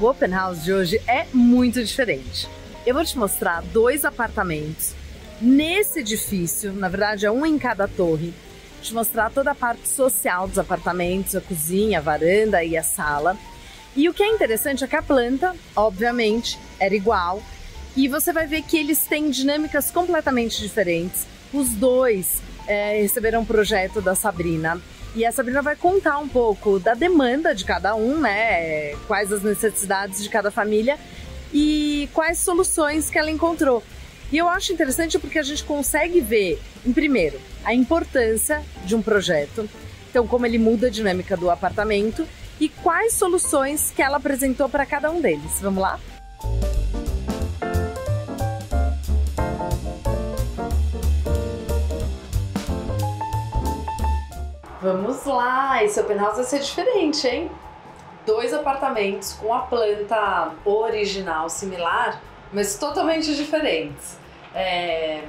O open house de hoje é muito diferente. Eu vou te mostrar dois apartamentos nesse edifício, na verdade é um em cada torre. te mostrar toda a parte social dos apartamentos, a cozinha, a varanda e a sala. E o que é interessante é que a planta, obviamente, era igual. E você vai ver que eles têm dinâmicas completamente diferentes. Os dois é, receberam um projeto da Sabrina e a Sabrina vai contar um pouco da demanda de cada um, né? Quais as necessidades de cada família e quais soluções que ela encontrou. E eu acho interessante porque a gente consegue ver, em primeiro, a importância de um projeto, então como ele muda a dinâmica do apartamento e quais soluções que ela apresentou para cada um deles. Vamos lá? Música Vamos lá, esse open house vai ser diferente, hein? Dois apartamentos com a planta original, similar, mas totalmente diferentes. É...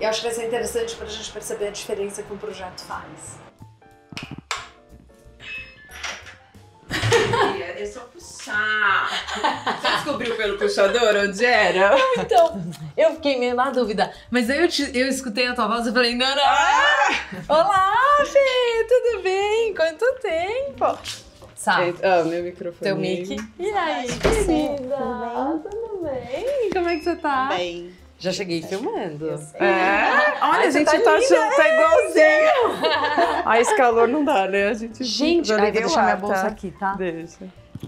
Eu acho que vai ser interessante para a gente perceber a diferença que um projeto faz. É só puxar. Você descobriu pelo puxador onde era? Então, eu fiquei meio na dúvida. Mas aí eu, te, eu escutei a tua voz e falei, Nana! Ah! Olá, Fê! Tudo bem? Quanto tempo? Sabe? Tá. Ah, meu microfone. Teu mic. E aí, Ai, querida? Tudo bem? Como é que você tá? Bem. Já cheguei filmando. É? Olha, Ai, a gente tá, tá, tá linda, tá igualzinho. Ai, esse calor não dá, né? A gente. Gente, ai, vou deixar minha bolsa aqui, tá? Deixa.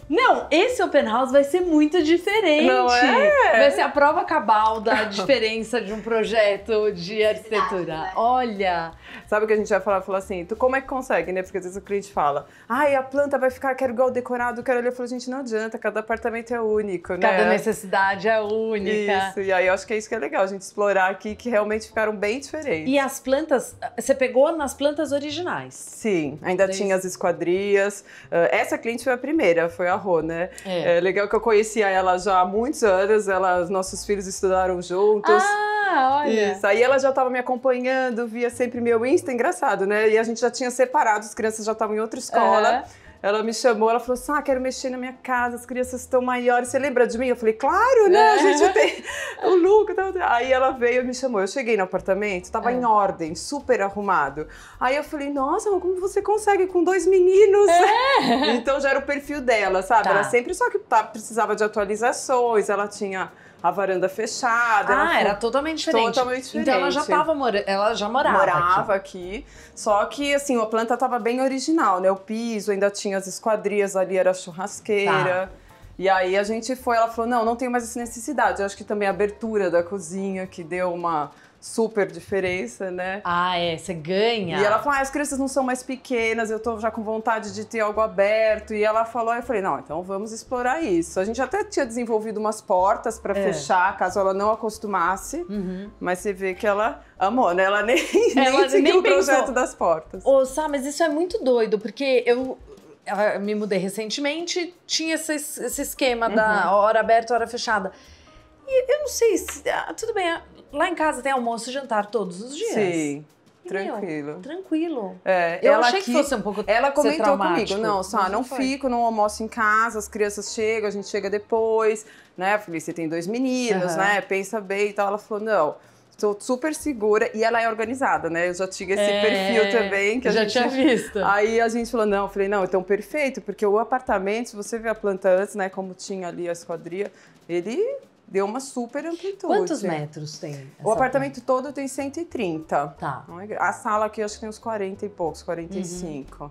Não, esse open house vai ser muito diferente. Não é? Vai ser a prova cabal da diferença de um projeto de arquitetura. Né? Olha! Sabe o que a gente vai falar? Falar assim, tu como é que consegue, né? Porque às vezes o cliente fala, ai, a planta vai ficar, quero igual decorado, quero... Eu falo, gente, não adianta, cada apartamento é único, né? Cada necessidade é única. Isso, e aí eu acho que é isso que é legal, a gente explorar aqui, que realmente ficaram bem diferentes. E as plantas, você pegou nas plantas originais? Sim, ainda Desde... tinha as esquadrias. Ah, essa cliente foi a primeira, foi a Rô, né? É. é. legal que eu conhecia ela já há muitos anos, ela, nossos filhos estudaram juntos. Ah, olha! Isso, aí ela já estava me acompanhando, via sempre meu Insta, engraçado, né? E a gente já tinha separado, as crianças já estavam em outra escola. Uhum. Ela me chamou, ela falou assim: Ah, quero mexer na minha casa, as crianças estão maiores. Você lembra de mim? Eu falei, claro, né? A gente é. tem o Luca. Tal, tá, tá. Aí ela veio e me chamou. Eu cheguei no apartamento, tava é. em ordem, super arrumado. Aí eu falei, nossa, como você consegue com dois meninos? É. então já era o perfil dela, sabe? Tá. Ela sempre só que tá, precisava de atualizações, ela tinha a varanda fechada. Ah, era, era totalmente diferente. Totalmente diferente. Então ela já tava ela já morava. Morava aqui. aqui. Só que assim, a planta tava bem original, né? O piso ainda tinha as esquadrias ali, era churrasqueira. Tá. E aí a gente foi, ela falou: "Não, não tenho mais essa necessidade". Eu acho que também a abertura da cozinha que deu uma super diferença, né? Ah, é, você ganha. E ela falou: ah, as crianças não são mais pequenas, eu tô já com vontade de ter algo aberto. E ela falou: eu falei, não, então vamos explorar isso. A gente até tinha desenvolvido umas portas para é. fechar, caso ela não acostumasse, uhum. mas você vê que ela amou, né? Ela nem, ela nem, nem o projeto das portas. Ô, Sá, mas isso é muito doido, porque eu, eu ah, me mudei recentemente, tinha esse, esse esquema uhum. da hora aberta, hora fechada. E eu não sei se. Ah, tudo bem, ah, Lá em casa tem almoço e jantar todos os dias. Sim. tranquilo. Meu, tranquilo. É, eu achei que fosse um pouco Ela comentou comigo, não, só não, não fico, não almoço em casa, as crianças chegam, a gente chega depois, né? Eu falei, você tem dois meninos, uhum. né? Pensa bem e tal. Ela falou, não. Estou super segura e ela é organizada, né? Eu já tinha esse é, perfil também. Que eu já gente... tinha visto. Aí a gente falou, não, eu falei, não, então perfeito, porque o apartamento, se você vê a planta antes, né? Como tinha ali a esquadria, ele deu uma super amplitude. Quantos metros tem? O apartamento parte? todo tem 130. Tá. É a sala aqui acho que tem uns 40 e poucos, 45. Uhum.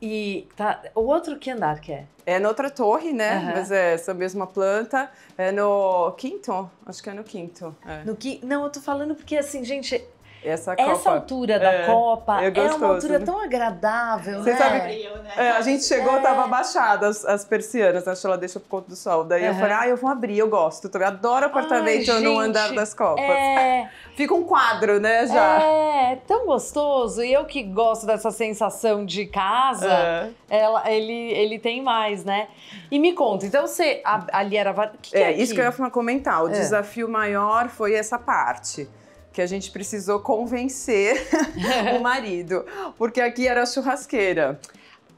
E tá, o outro que andar que é? É na outra torre, né? Uhum. Mas é essa mesma planta. É no quinto? Acho que é no quinto. É. No qui... Não, eu tô falando porque, assim, gente, essa, Copa, essa altura da é, Copa é, é, uma né? altura tão agradável, Você né? Sabe, né? é, a gente chegou, é. tava baixada as, as persianas, né? acho que ela deixa por conta do sol. Daí uhum. eu é. falei, ah, eu vou abrir, eu gosto. Eu adoro apartamento Ai, no andar das Copas. É... Fica um quadro, né, já. É, tão gostoso. E eu que gosto dessa sensação de casa, é. ela, ele, ele tem mais, né? E me conta, então você, ali era... Que é, que é, isso que eu ia comentar. O desafio maior foi essa parte que a gente precisou convencer o marido, porque aqui era churrasqueira.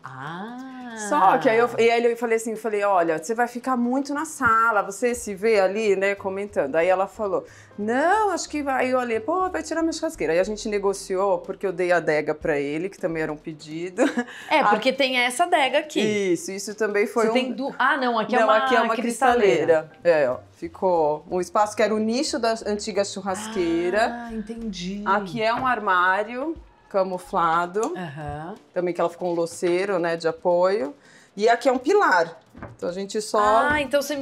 Ah! Só que aí eu, e aí eu falei assim, eu falei, olha, você vai ficar muito na sala, você se vê ali, né, comentando. Aí ela falou, não, acho que vai. Aí eu olhei, pô, vai tirar minha churrasqueira. Aí a gente negociou, porque eu dei a adega para ele, que também era um pedido. É, porque a... tem essa adega aqui. Isso, isso também foi você um... Tem du... Ah, não, aqui é uma aqui é uma cristaleira. cristaleira. É, ó, ficou um espaço que era o nicho da antiga churrasqueira. Ah, entendi. Aqui é um armário camuflado. Uhum. Também que ela ficou um loceiro, né, de apoio. E aqui é um pilar. Então a gente só. Ah, então você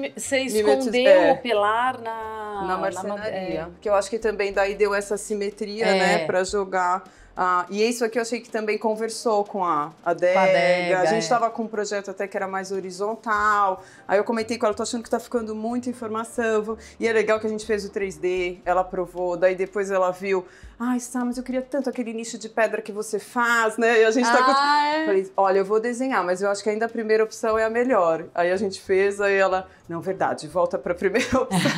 escondeu é, o pilar na. Na marcenaria. Na, é. eu acho que também daí deu essa simetria, é. né, para jogar ah, e isso aqui eu achei que também conversou com a adega. A, adega, a gente estava é. com um projeto até que era mais horizontal. Aí eu comentei com ela, tô achando que tá ficando muita informação. E é legal que a gente fez o 3D, ela aprovou. Daí depois ela viu, ai, Sam, mas eu queria tanto aquele nicho de pedra que você faz, né? E a gente tá... Ah, é. Falei, olha, eu vou desenhar, mas eu acho que ainda a primeira opção é a melhor. Aí a gente fez, aí ela, não, verdade, volta pra primeira opção.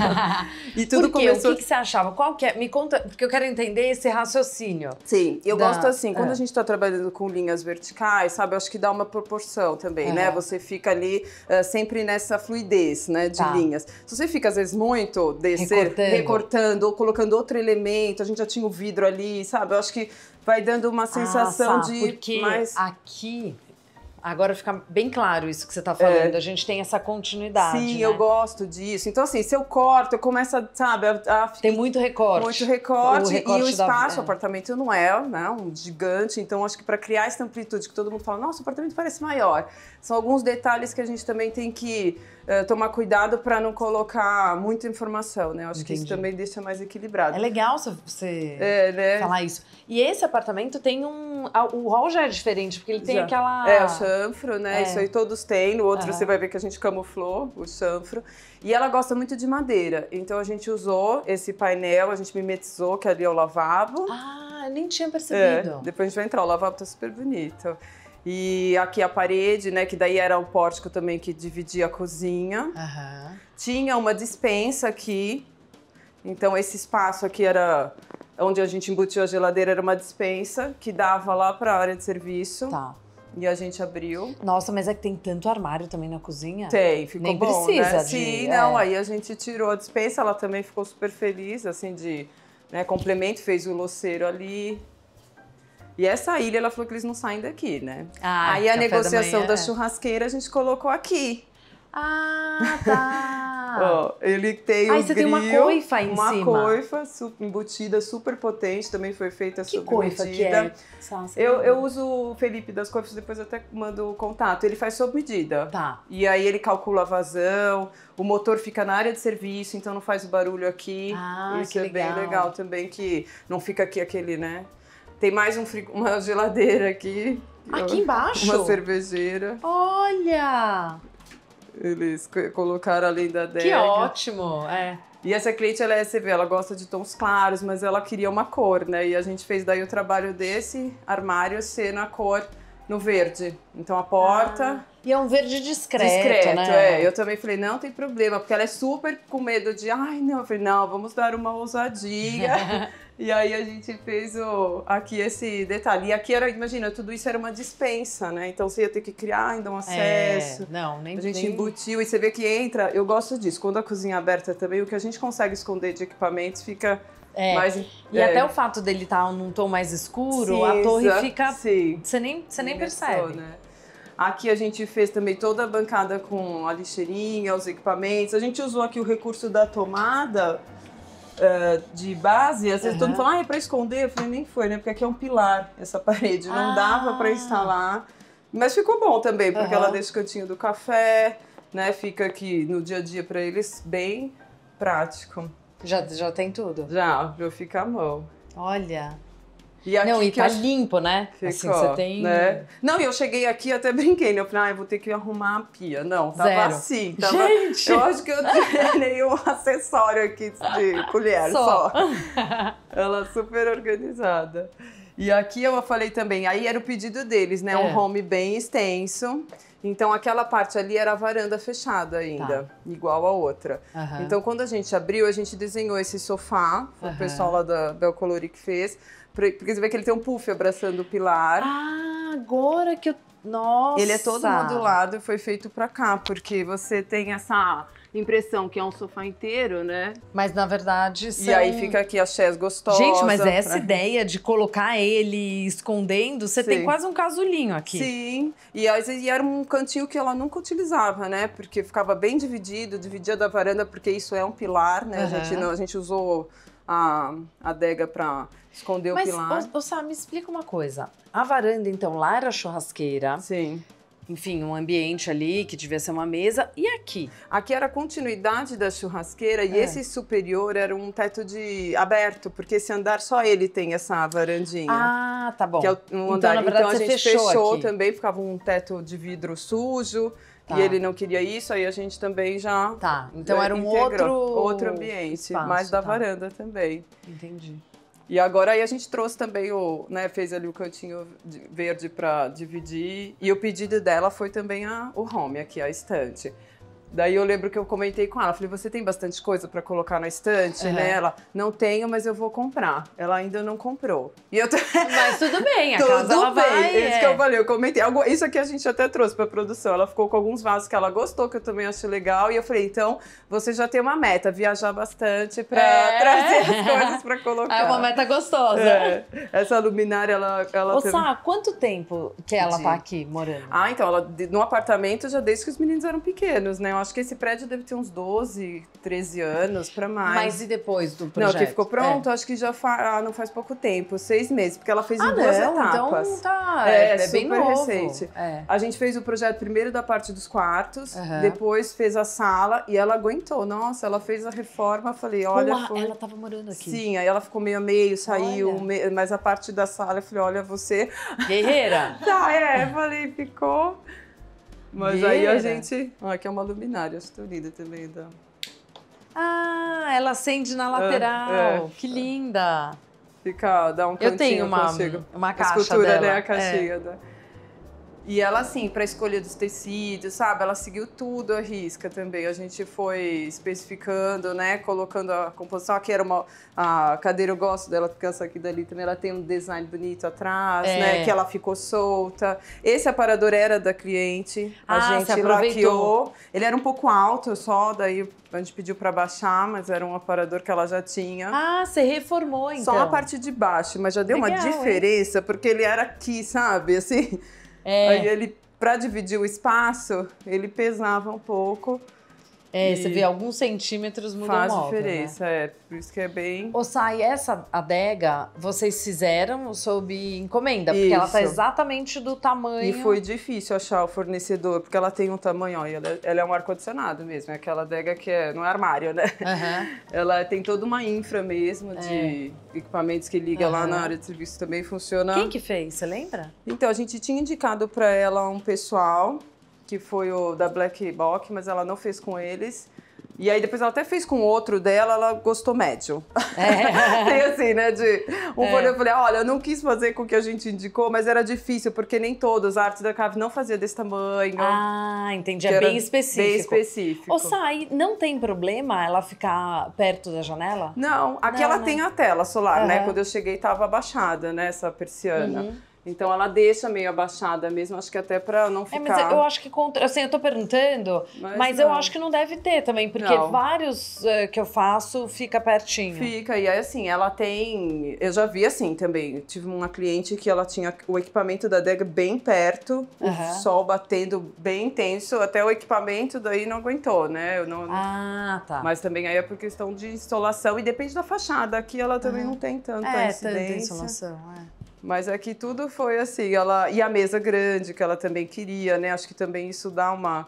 e tudo Por quê? começou... O que, que você achava? Qual que é? Me conta, porque eu quero entender esse raciocínio. Sim, eu da, gosto assim, quando é. a gente está trabalhando com linhas verticais, sabe? Eu acho que dá uma proporção também, né? É. Você fica ali uh, sempre nessa fluidez, né? De tá. linhas. Se você fica, às vezes, muito descer, recortando. recortando. ou colocando outro elemento, a gente já tinha o vidro ali, sabe? Eu acho que vai dando uma ah, sensação ah, de. Porque mais... aqui Agora fica bem claro isso que você está falando. É. A gente tem essa continuidade. Sim, né? eu gosto disso. Então, assim, se eu corto, eu começo a, sabe, a, a... Tem muito recorte. Muito recorte. O recorte e o espaço, da... o é. apartamento não é né, um gigante. Então, acho que para criar essa amplitude que todo mundo fala, nossa, o apartamento parece maior. São alguns detalhes que a gente também tem que eh, tomar cuidado para não colocar muita informação, né? Eu acho Entendi. que isso também deixa mais equilibrado. É legal você é, né? falar isso. E esse apartamento tem um. O hall já é diferente, porque ele tem já. aquela. É, o chanfro, né? É. Isso aí todos têm. No outro uhum. você vai ver que a gente camuflou o chanfro. E ela gosta muito de madeira. Então a gente usou esse painel, a gente mimetizou, que ali é o lavabo. Ah, nem tinha percebido. É. Depois a gente vai entrar, o lavabo tá super bonito. E aqui a parede, né? Que daí era o pórtico também que dividia a cozinha. Uhum. Tinha uma dispensa aqui. Então esse espaço aqui era onde a gente embutiu a geladeira, era uma dispensa que dava lá para a área de serviço. Tá. E a gente abriu. Nossa, mas é que tem tanto armário também na cozinha. Tem, ficou Nem bom, precisa, né? De, Sim, é. não, aí a gente tirou a dispensa, ela também ficou super feliz, assim, de né, complemento, fez o um louceiro ali. E essa ilha, ela falou que eles não saem daqui, né? Ah, Aí a negociação da, da é. churrasqueira a gente colocou aqui. Ah, tá. Ó, ele tem ah, você grill, tem uma coifa em uma cima. Uma coifa embutida, super potente, também foi feita que coifa Que é? eu, eu uso o Felipe das coifas, depois até mando o contato. Ele faz sob medida. Tá. E aí ele calcula a vazão, o motor fica na área de serviço, então não faz o barulho aqui. Ah, Isso é legal. bem legal também, que não fica aqui aquele, né? Tem mais um frigo, uma geladeira aqui. Aqui uma, embaixo? Uma cervejeira. Olha! Eles colocaram além da dela. Que ótimo, é. E essa cliente, ela é, você ela gosta de tons claros, mas ela queria uma cor, né? E a gente fez daí o trabalho desse armário ser na cor, no verde. Então a porta, ah. E é um verde discreto, discreto né? é. Eu também falei, não tem problema, porque ela é super com medo de, ai, não. Eu falei, não, vamos dar uma ousadia. e aí a gente fez o, aqui esse detalhe. E aqui era, imagina, tudo isso era uma dispensa, né? Então você ia ter que criar ainda um é, acesso. É, não, nem A gente nem... embutiu e você vê que entra. Eu gosto disso. Quando a cozinha é aberta também, o que a gente consegue esconder de equipamentos fica. É. Mas, e é. até o fato dele estar tá num tom mais escuro, Cisa, a torre fica. Sim. Você nem, você nem, nem é percebe. Sou, né? Aqui a gente fez também toda a bancada com a lixeirinha, os equipamentos. A gente usou aqui o recurso da tomada uh, de base. Às vezes uhum. todo mundo fala, ah, é para esconder. Eu falei, nem foi, né? Porque aqui é um pilar, essa parede. Não ah. dava para instalar. Mas ficou bom também, porque uhum. ela deixa o cantinho do café, né? Fica aqui no dia a dia para eles bem prático. Já, já tem tudo? Já, já fica a mão. Olha, e não, e tá eu... limpo, né? Assim, ficou, assim, você tem... Né? Não, e eu cheguei aqui até brinquei, né? Eu falei, ah, eu vou ter que arrumar a pia. Não, tava Zero. assim. Tava... Gente! Eu acho que eu tirei um acessório aqui de colher só. só. Ela super organizada. E aqui eu falei também, aí era o pedido deles, né? É. Um home bem extenso. Então aquela parte ali era a varanda fechada ainda, tá. igual a outra. Uhum. Então quando a gente abriu, a gente desenhou esse sofá, foi uhum. o pessoal lá da Belcolori que fez porque você vê que ele tem um puff abraçando o pilar. Ah, agora que eu. Nossa! Ele é todo modulado e foi feito pra cá, porque você tem essa impressão que é um sofá inteiro, né? Mas na verdade são... E aí fica aqui a chés gostosa. Gente, mas essa pra... ideia de colocar ele escondendo, você Sim. tem quase um casulinho aqui. Sim. E, e era um cantinho que ela nunca utilizava, né? Porque ficava bem dividido, dividia da varanda, porque isso é um pilar, né? Uhum. A, gente, não, a gente usou a adega para esconder Mas, o pilar. Mas, Sam, me explica uma coisa. A varanda, então, lá era churrasqueira. Sim. Enfim, um ambiente ali que devia ser uma mesa. E aqui? Aqui era a continuidade da churrasqueira é. e esse superior era um teto de aberto, porque esse andar só ele tem essa varandinha. Ah, tá bom. Que é um então, andar. Então, na verdade, então a gente fechou, fechou também, ficava um teto de vidro sujo. Tá. E ele não queria isso, aí a gente também já. Tá. Então era um outro outro ambiente, espaço, mais da tá. varanda também. Entendi. E agora aí a gente trouxe também o, né, fez ali o cantinho verde para dividir. E o pedido dela foi também a, o home aqui, a estante. Daí eu lembro que eu comentei com ela, falei, você tem bastante coisa para colocar na estante, uhum. né? Ela, não tenho, mas eu vou comprar. Ela ainda não comprou. E eu Mas tudo bem, a tudo casa ela bem. vai... É isso é. que eu é. falei, eu comentei. Isso aqui a gente até trouxe pra produção. Ela ficou com alguns vasos que ela gostou, que eu também achei legal. E eu falei, então, você já tem uma meta, viajar bastante pra é. trazer as coisas pra colocar. Ah, é uma meta gostosa. É. Essa luminária, ela... ela Ô, Sá, quanto tempo que ela De... tá aqui morando? Ah, então, ela no apartamento já desde que os meninos eram pequenos, né? acho que esse prédio deve ter uns 12, 13 anos para mais. Mas e depois do projeto? Não, que ficou pronto, é. acho que já fa... Ah, não faz pouco tempo, seis meses, porque ela fez ah, em duas não, etapas. Então tá, é, é, é, é bem novo. recente. É. A gente fez o projeto primeiro da parte dos quartos, uhum. depois fez a sala e ela aguentou. Nossa, ela fez a reforma, falei, olha. foi... Ela tava morando aqui. Sim, aí ela ficou meio a meio, saiu, me... mas a parte da sala, eu falei, olha, você. Guerreira! tá, é, eu falei, ficou. Mas Vera. aí a gente. Ah, aqui é uma luminária escolhida também da. Ah, ela acende na ah, lateral. É, é, que linda! Fica, dá um cantinho Eu tenho uma, consigo. uma caixa escultura, dela. né? A é. caixinha. É. Né? Da... E ela, assim, para escolha dos tecidos, sabe? Ela seguiu tudo a risca também. A gente foi especificando, né? Colocando a composição. Aqui era uma. A cadeira eu gosto dela, porque essa aqui dali também. Ela tem um design bonito atrás, é. né? Que ela ficou solta. Esse aparador era da cliente. A ah, gente laqueou. Ele era um pouco alto só, daí a gente pediu para baixar, mas era um aparador que ela já tinha. Ah, você reformou então. Só a então. parte de baixo, mas já deu Legal, uma diferença, hein? porque ele era aqui, sabe? Assim. É. Aí ele, para dividir o espaço, ele pesava um pouco. É, e você vê alguns centímetros muda Faz o diferença, né? é. Por isso que é bem. Ô, Sai, essa adega vocês fizeram sob encomenda, isso. porque ela tá exatamente do tamanho. E foi difícil achar o fornecedor, porque ela tem um tamanho, ó, e ela, é, ela é um ar-condicionado mesmo. É aquela adega que é, não é armário, né? Uhum. Ela tem toda uma infra mesmo de é. equipamentos que liga uhum. lá na área de serviço também funciona. Quem que fez? Você lembra? Então, a gente tinha indicado para ela um pessoal que foi o da Black Box, mas ela não fez com eles. E aí depois ela até fez com outro dela, ela gostou médio. É. Tem assim, né? De um é. eu falei, olha, eu não quis fazer com o que a gente indicou, mas era difícil, porque nem todos, a arte da cave não fazia desse tamanho. Ah, entendi. É bem específico. Bem específico. Ô, Sai, não tem problema ela ficar perto da janela? Não, aqui não, ela né? tem a tela solar, uhum. né? Quando eu cheguei, tava abaixada, né? Essa persiana. Uhum. Então ela deixa meio abaixada mesmo, acho que até para não ficar. É, mas eu acho que contra, assim, eu tô perguntando, mas, mas eu acho que não deve ter também, porque não. vários uh, que eu faço fica pertinho. Fica e aí assim, ela tem, eu já vi assim também, eu tive uma cliente que ela tinha o equipamento da adega bem perto, uhum. o sol batendo bem intenso, até o equipamento daí não aguentou, né? Eu não, ah, tá. Mas também aí é por questão de insolação e depende da fachada, aqui ela também uhum. não tem tanta é, incidência. Tanta insolação, é. Mas é que tudo foi assim, ela e a mesa grande que ela também queria, né? Acho que também isso dá uma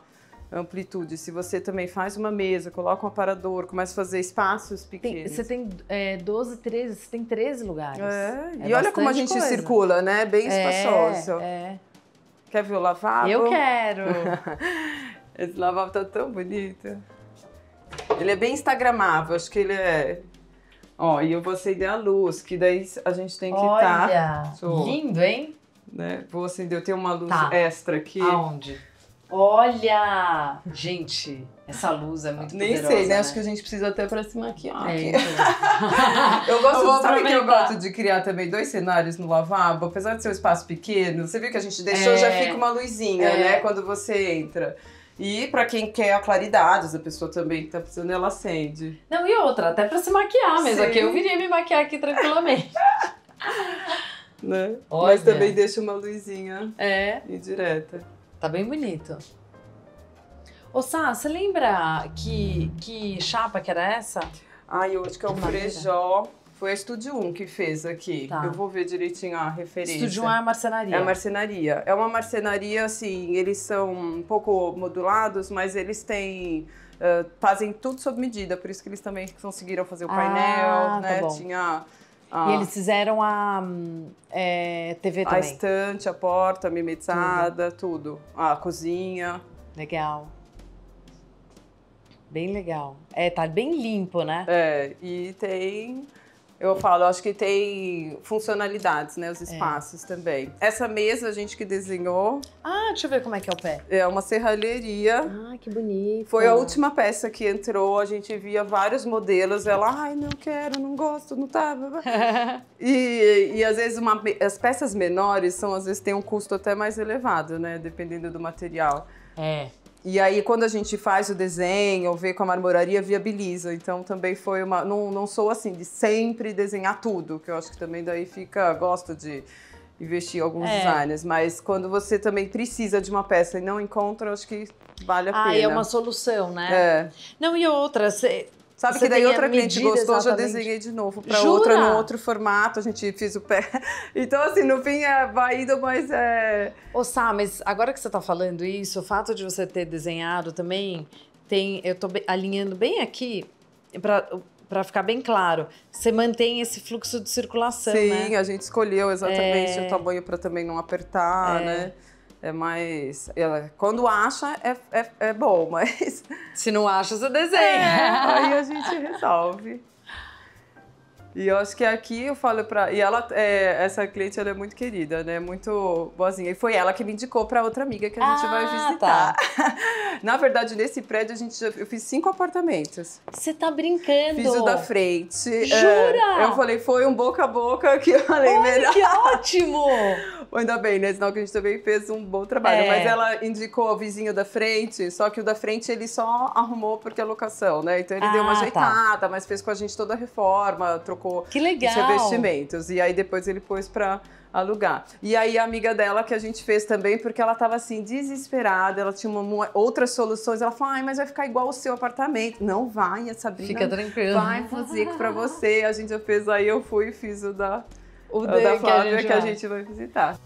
amplitude. Se você também faz uma mesa, coloca um aparador, começa a fazer espaços pequenos. Tem, você tem é, 12, 13, você tem 13 lugares. É, é e olha como a gente coisa. circula, né? Bem espaçoso. É, é. Quer ver o lavabo? Eu quero! Esse lavabo tá tão bonito. Ele é bem instagramável, acho que ele é Ó, e eu vou acender a luz, que daí a gente tem que estar. Tá Olha, tá, lindo, hein? Né? Vou acender, eu tenho uma luz tá. extra aqui. Aonde? Olha! Gente, essa luz é muito Nem sei, né? né? Acho que a gente precisa até pra cima aqui. É, então. eu gosto, eu sabe que eu gosto de criar também dois cenários no lavabo, apesar de ser um espaço pequeno, você viu que a gente deixou, é. já fica uma luzinha, é. né? Quando você entra. E para quem quer a claridade, a pessoa também tá precisando, ela acende. Não, e outra, até para se maquiar mesmo. Aqui eu viria me maquiar aqui tranquilamente. né? Olha. Mas também deixa uma luzinha é. indireta. Tá bem bonito. Ô Sá, você lembra que, que chapa que era essa? Ai, eu acho que é o Madeira. Foi a Estúdio 1 que fez aqui. Tá. Eu vou ver direitinho a referência. Estúdio 1 é a marcenaria. É a marcenaria. É uma marcenaria, assim, eles são um pouco modulados, mas eles têm... Uh, fazem tudo sob medida, por isso que eles também conseguiram fazer o ah, painel, ah, né? Tá Tinha... E eles fizeram a é, TV também. A estante, a porta mimetizada, tudo. tudo. A cozinha. Legal. Bem legal. É, tá bem limpo, né? É, e tem eu falo, eu acho que tem funcionalidades, né? Os é. espaços é. também. Essa mesa a gente que desenhou. Ah, deixa eu ver como é que é o pé. É uma serralheria. Ah, que bonito. Foi a última peça que entrou, a gente via vários modelos. Ela, ai, não quero, não gosto, não tá. e, e às vezes uma, as peças menores são, às vezes, têm um custo até mais elevado, né? Dependendo do material. É. E aí, quando a gente faz o desenho ou vê com a marmoraria, viabiliza. Então, também foi uma. Não, não sou assim de sempre desenhar tudo, que eu acho que também daí fica. Gosto de investir em alguns é. designers, mas quando você também precisa de uma peça e não encontra, acho que vale a ah, é pena. Ah, é uma solução, né? É. Não, e outra, Sabe Você que daí outra cliente gostou, já desenhei de novo para outra, no outro formato, a gente fez o pé. Então, assim, no fim é, vai indo, mas é. Ô, Sá, mas agora que você está falando isso, o fato de você ter desenhado também tem. Eu estou alinhando bem aqui para para ficar bem claro, você mantém esse fluxo de circulação, Sim, né? a gente escolheu exatamente é... o tamanho para também não apertar, é... né? É mais. Ela, quando acha, é, é, é bom, mas. Se não acha, você desenha. É, aí a gente resolve. E eu acho que aqui eu falo para e ela é, essa cliente ela é muito querida, né? Muito boazinha. E foi ela que me indicou para outra amiga que a gente ah, vai tá. visitar. Tá. Na verdade, nesse prédio a gente já, eu fiz cinco apartamentos. Você tá brincando? Fiz o da frente. É, Jura? É, eu falei, foi um boca a boca que eu falei Olha, melhor. Que ótimo! Ainda bem, né? Sinal que a gente também fez um bom trabalho. É. Mas ela indicou o vizinho da frente, só que o da frente ele só arrumou porque é locação, né? Então ele ah, deu uma ah, tá. ajeitada, tá. mas fez com a gente toda a reforma, trocou que legal. os revestimentos. E aí depois ele pôs para alugar. E aí a amiga dela que a gente fez também, porque ela estava assim desesperada, ela tinha uma, uma, outras soluções. Ela falou: "Ai, mas vai ficar igual o seu apartamento". Não vai, essa Sabrina. Fica tranquila. Vai fazer para você. A gente já fez aí, eu fui e fiz o da o, é o da Flávia que a, que a gente vai visitar.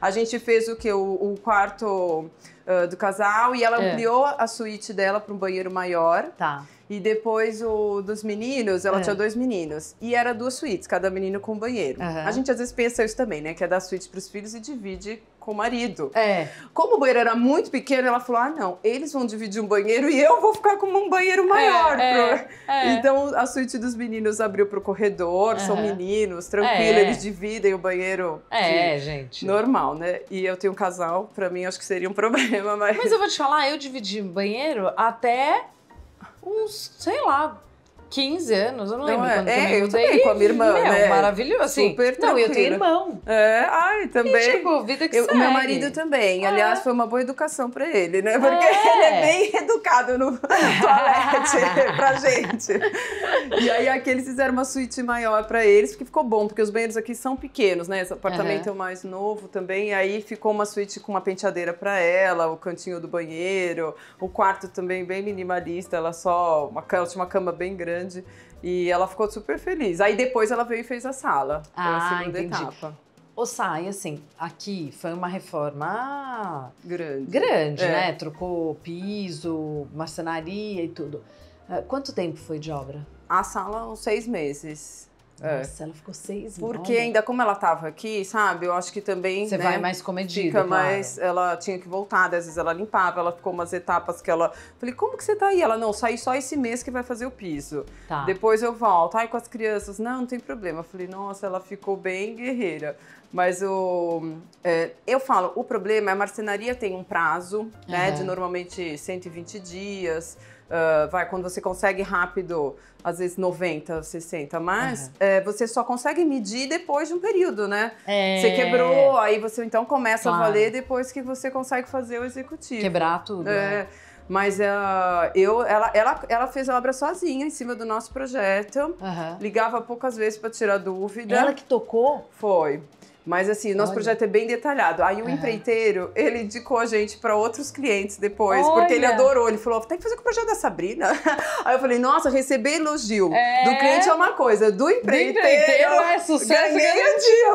A gente fez o que? O, o quarto uh, do casal e ela é. ampliou a suíte dela para um banheiro maior. Tá. E depois o dos meninos, ela é. tinha dois meninos. E era duas suítes, cada menino com um banheiro. Uhum. A gente às vezes pensa isso também, né? Que é dar suíte para os filhos e divide com o marido. É. Como o banheiro era muito pequeno, ela falou: ah, não, eles vão dividir um banheiro e eu vou ficar com um banheiro maior. É, pro... é, é. então a suíte dos meninos abriu pro corredor, uhum. são meninos, tranquilo, é. eles dividem o banheiro. É, de... É, gente. Normal, né? E eu tenho um casal, pra mim acho que seria um problema, mas. Mas eu vou te falar, eu dividi banheiro até uns, sei lá, 15 anos, eu não lembro não, é, quando é, eu mudei. Também, com a minha irmã, meu, né? Maravilhoso, assim. Super tranquilo. Não, eu tenho irmão. É, ai, também. E, tipo, vida que eu, O meu marido também. É. Aliás, foi uma boa educação pra ele, né? Porque é. ele é bem educado no toalete pra gente. E aí aqui eles fizeram uma suíte maior pra eles, porque ficou bom, porque os banheiros aqui são pequenos, né? Esse apartamento uhum. é o mais novo também. E aí ficou uma suíte com uma penteadeira pra ela, o cantinho do banheiro, o quarto também bem minimalista, ela só... Uma, tinha uma cama bem grande grande. E ela ficou super feliz. Aí depois ela veio e fez a sala. Ah, a segunda entendi. etapa. O SAI, assim, aqui foi uma reforma grande, grande é. né? Trocou piso, marcenaria e tudo. Ah, quanto tempo foi de obra? A sala, uns seis meses. É. Nossa, ela ficou seis meses. Porque nove. ainda como ela estava aqui, sabe? Eu acho que também. Você né, vai mais comedida. Fica claro. mais. Ela tinha que voltar, às vezes ela limpava, ela ficou umas etapas que ela. Falei, como que você tá aí? Ela, não, saí só esse mês que vai fazer o piso. Tá. Depois eu volto. Ai, com as crianças. Não, não tem problema. falei, nossa, ela ficou bem guerreira. Mas o, é, eu falo, o problema é a marcenaria tem um prazo, né? De normalmente 120 dias. Ah, vai, quando você consegue rápido, às vezes 90, 60, mas uhum. é, você só consegue medir depois de um período, né? É... Você quebrou, aí você então começa claro. a valer depois que você consegue fazer o executivo. Quebrar tudo. É, né? Mas uh, eu, ela, ela, ela fez a obra sozinha em cima do nosso projeto. Uhum. Ligava poucas vezes para tirar dúvida. Ela que tocou? Foi. Mas assim, nosso Olha. projeto é bem detalhado. Aí o é. empreiteiro, ele indicou a gente para outros clientes depois, Olha. porque ele adorou. Ele falou: tem que fazer com o projeto da Sabrina. Aí eu falei: nossa, receber elogio é. do cliente é uma coisa, do empreiteiro. Do empreiteiro é sucesso. Ganhei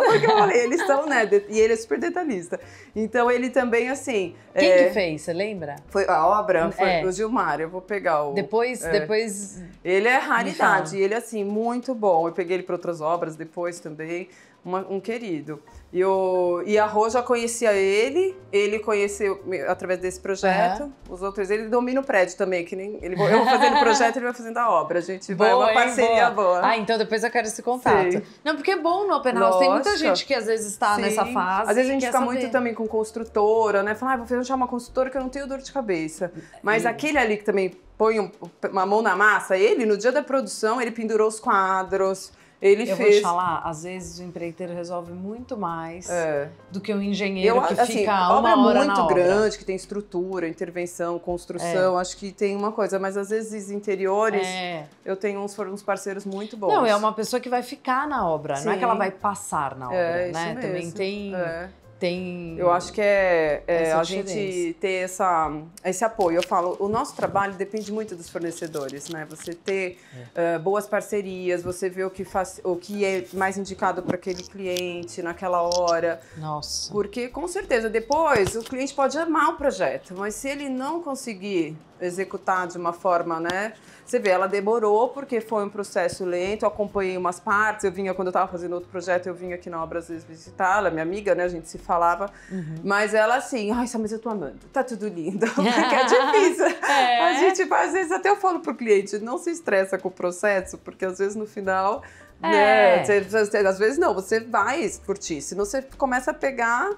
porque eu falei: eles são, né? E ele é super detalhista. Então ele também, assim. Quem é... que fez? Você lembra? Foi a obra, hum, foi é. o Gilmar. Eu vou pegar o. Depois. É. depois... Ele é raridade. Ele assim, muito bom. Eu peguei ele para outras obras depois também uma, um querido. E, o, e a Rô já conhecia ele, ele conheceu através desse projeto, uhum. os outros. Ele domina o prédio também, que nem. Ele, eu vou fazendo o projeto ele vai fazendo a obra. A gente é boa, vai uma parceria hein, boa. boa. Ah, então depois eu quero esse contato. Sim. Não, porque é bom no Open House. Tem muita gente que às vezes está nessa fase. Às vezes a gente fica saber. muito também com construtora, né? Falar, ah, vou fechar uma construtora que eu não tenho dor de cabeça. Mas e... aquele ali que também põe um, uma mão na massa, ele, no dia da produção, ele pendurou os quadros, ele eu fez. vou te falar, às vezes o empreiteiro resolve muito mais é. do que o um engenheiro eu, que assim, fica a obra uma obra é muito grande, que tem estrutura, intervenção, construção, é. acho que tem uma coisa, mas às vezes interiores, é. eu tenho uns, uns parceiros muito bons. Não, é uma pessoa que vai ficar na obra, Sim. não é que ela vai passar na é, obra, né? Também tem é tem. Eu acho que é, é a gente ter essa, esse apoio. Eu falo, o nosso trabalho depende muito dos fornecedores, né? Você ter é. uh, boas parcerias, você ver o que, faz, o que é mais indicado para aquele cliente naquela hora. Nossa. Porque com certeza depois o cliente pode amar o projeto, mas se ele não conseguir executar de uma forma, né? Você vê, ela demorou porque foi um processo lento, eu acompanhei umas partes, eu vinha quando eu estava fazendo outro projeto, eu vinha aqui na obra às vezes visitar, ela é minha amiga, né, a gente se falava, uhum. mas ela assim, ai, mas eu tô amando, tá tudo lindo, porque é difícil. é. A gente, às vezes, até eu falo pro cliente, não se estressa com o processo, porque às vezes no final... É. Né? Você, às vezes não, você vai curtir, senão você começa a pegar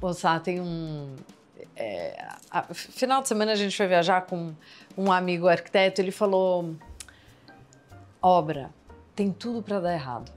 Poxa, tem um, é, a, final de semana a gente foi viajar com um amigo arquiteto, ele falou: obra tem tudo para dar errado.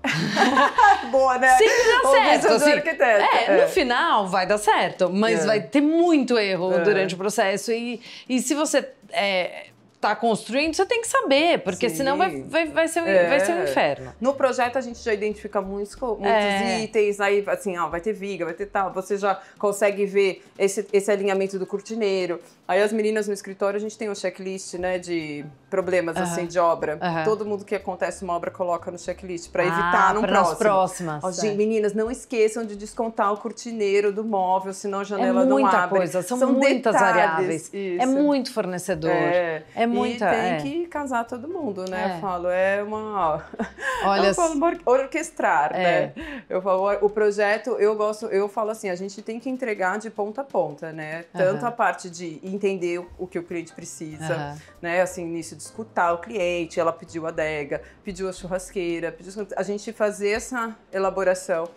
Boa, né? Sempre dá Ou certo. Assim, arquiteto. É, é, no final vai dar certo, mas é. vai ter muito erro é. durante o processo. E, e se você é, está construindo, você tem que saber, porque Sim. senão vai, vai, vai, ser, é. vai ser um inferno. No projeto a gente já identifica muitos, muitos é. itens, aí assim, ó, vai ter viga, vai ter tal, você já consegue ver esse, esse alinhamento do cortineiro. Aí as meninas no escritório, a gente tem um checklist, né, de problemas, uhum. assim, de obra. Uhum. Todo mundo que acontece uma obra coloca no checklist para ah, evitar um próximo. próximas. Ó, é. gente, meninas, não esqueçam de descontar o cortineiro do móvel, senão a é janela é não abre. muita coisa, são, são muitas detalhes. variáveis. É isso. É muito fornecedor. É, é muita. E tem é. que casar todo mundo, né? É. Eu falo, é uma. Olha, eu falo orquestrar, é. né? Eu falo, o projeto, eu gosto, eu falo assim, a gente tem que entregar de ponta a ponta, né? Tanto uhum. a parte de entender o que o cliente precisa, uhum. né? Assim, início de escutar o cliente, ela pediu a adega, pediu a churrasqueira, pediu a gente fazer essa elaboração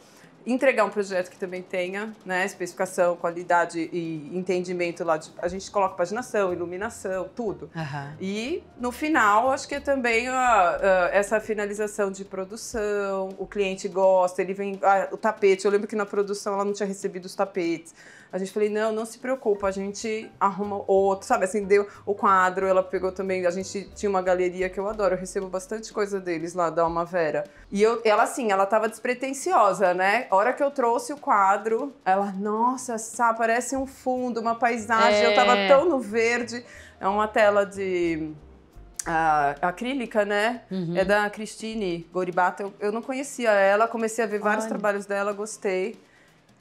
entregar um projeto que também tenha né, especificação, qualidade e entendimento lá. De, a gente coloca paginação, iluminação, tudo. Uhum. E no final, acho que é também a, a, essa finalização de produção, o cliente gosta, ele vem. Ah, o tapete, eu lembro que na produção ela não tinha recebido os tapetes. A gente falei, não, não se preocupa, a gente arruma outro, sabe? Assim, deu o quadro, ela pegou também, a gente tinha uma galeria que eu adoro, eu recebo bastante coisa deles lá da Vera. E eu, ela assim, ela tava despretensiosa, né? A hora que eu trouxe o quadro, ela, nossa, sabe, parece um fundo, uma paisagem, é. eu tava é. tão no verde. É uma tela de a ah, acrílica, né? Uhum. É da Cristine Goribata. Eu, eu, não conhecia ela, comecei a ver vários Olha. trabalhos dela, gostei.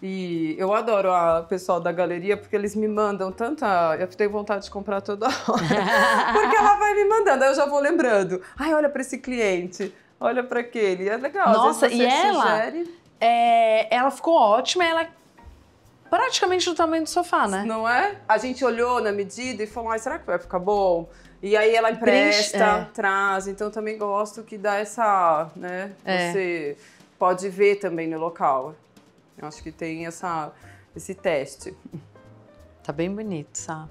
E eu adoro o pessoal da galeria porque eles me mandam tanta. Eu tenho vontade de comprar toda hora. porque ela vai me mandando, aí eu já vou lembrando. Ai, olha para esse cliente, olha para aquele. É legal. Nossa, e ela? Sugere... É, ela ficou ótima, ela é praticamente do tamanho do sofá, né? Não é? A gente olhou na medida e falou: ah, será que vai ficar bom? E aí ela empresta, Preenche, é. traz. Então também gosto que dá essa, né? É. Você pode ver também no local. Eu acho que tem essa, esse teste. Tá bem bonito, sabe?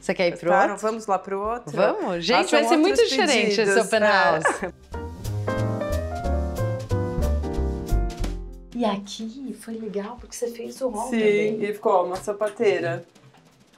Você quer ir pro tá, outro? Vamos lá pro outro? Vamos? Gente, vai ser muito diferente esse open né? house. E aqui foi legal porque você fez o ombro. Sim, e ficou uma sapateira.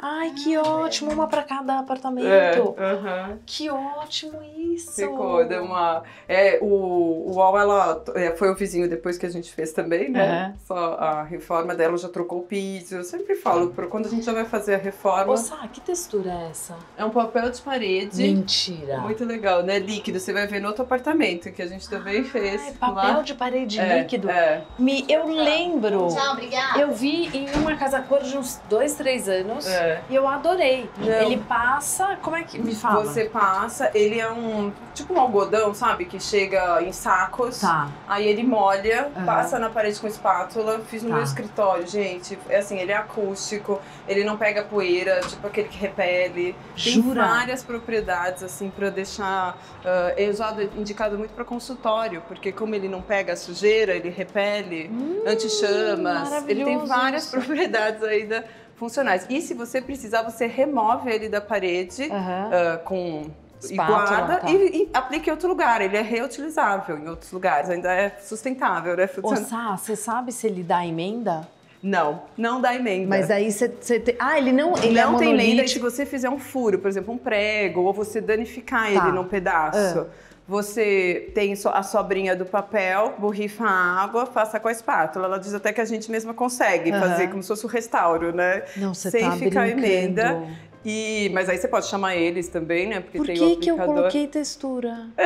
Ai, que ótimo, uma para cada apartamento. É, uh -huh. Que ótimo isso. Ficou, deu uma. É, o, o UOL, ela é, foi o vizinho depois que a gente fez também, né? É. Só a reforma dela já trocou o piso. Eu sempre falo, quando a gente já vai fazer a reforma. Nossa, que textura é essa? É um papel de parede. Mentira. Muito legal, né? Líquido. Você vai ver no outro apartamento que a gente também ah, fez. É papel lá. de parede é, líquido. É. Me, eu lembro. Tchau, obrigada. Eu vi em uma casa cor de uns dois, três anos. É. E eu adorei. Não. Ele passa. Como é que. Me fala. Você passa, ele é um. Tipo um algodão, sabe? Que chega em sacos. Tá. Aí ele molha, uhum. passa na parede com espátula. Fiz no tá. meu escritório, gente. É assim, ele é acústico, ele não pega poeira, tipo aquele que repele. Jura? Tem várias propriedades, assim, pra deixar. Uh, é usado, indicado muito pra consultório, porque como ele não pega sujeira, ele repele, hum, anti-chamas. Ele tem várias propriedades aí da funcionais. E se você precisar, você remove ele da parede uhum. uh, com Espátula, e guarda tá. e, e aplica em outro lugar. Ele é reutilizável em outros lugares, ainda é sustentável, né? Ô, Sá, você sabe se ele dá emenda? Não, não dá emenda. Mas aí você tem. Ah, ele não. Ele não é tem emenda. E se você fizer um furo, por exemplo, um prego, ou você danificar tá. ele num pedaço. Uh. Você tem a sobrinha do papel, borrifa água, faça com a espátula. Ela diz até que a gente mesma consegue uhum. fazer como se fosse um restauro, né? Não, você Sem tá ficar brincando. emenda. E, mas aí você pode chamar eles também, né? Porque Por que, tem o que eu coloquei textura?